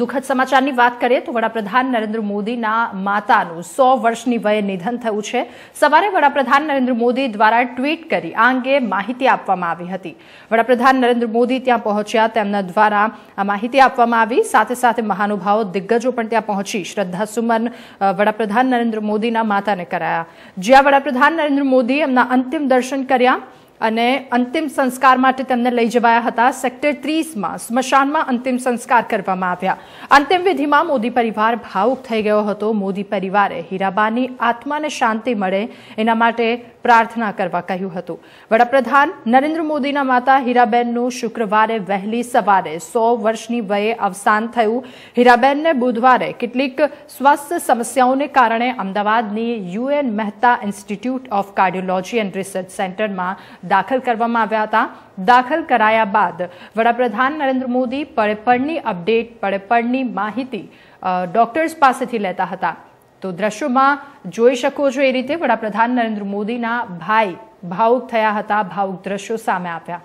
દુઃખદ સમાચારની વાત કરીએ તો વડાપ્રધાન નરેન્દ્ર મોદીના માતાનું સો વર્ષની વયે નિધન થયું છે સવારે વડાપ્રધાન નરેન્દ્ર મોદી દ્વારા ટ્વીટ કરી આ અંગે માહિતી આપવામાં આવી હતી વડાપ્રધાન નરેન્દ્ર મોદી ત્યાં પહોંચ્યા તેમના દ્વારા માહિતી આપવામાં આવી સાથે સાથે મહાનુભાવો દિગ્ગજો પણ ત્યાં પહોંચી શ્રદ્ધાસુમન વડાપ્રધાન નરેન્દ્ર મોદીના માતાને કરાયા જ્યાં વડાપ્રધાન નરેન્દ્ર મોદી એમના અંતિમ દર્શન કર્યા અને અંતિમ સંસ્કાર માટે તેમને લઈ જવાયા હતા સેક્ટર ત્રીસમાં સ્મશાનમાં અંતિમ સંસ્કાર કરવામાં આવ્યા અંતિમ વિધિમાં મોદી પરિવાર ભાવુક થઈ ગયો હતો મોદી પરિવારે હીરાબાની આત્માને શાંતિ મળે એના માટે પ્રાર્થના કરવા કહ્યું હતું વડાપ્રધાન નરેન્દ્ર મોદીના માતા હીરાબેનનું શુક્રવારે વહેલી સવારે સો વર્ષની વયે અવસાન થયું હીરાબેનને બુધવારે કેટલીક સ્વાસ્થ્ય સમસ્યાઓને કારણે અમદાવાદની UN Mehta institute of cardiology and research સેન્ટરમાં દાખલ કરવામાં આવ્યા હતા દાખલ કરાયા બાદ વડાપ્રધાન નરેન્દ્ર મોદી પડપડની અપડેટ પડપડની માહિતી ડોક્ટર્સ પાસેથી લેતા હતા તો દ્રશ્યોમાં જોઈ શકો છો એ રીતે વડાપ્રધાન નરેન્દ્ર મોદીના ભાઈ ભાવુક થયા હતા ભાવુક દ્રશ્યો સામે આપ્યા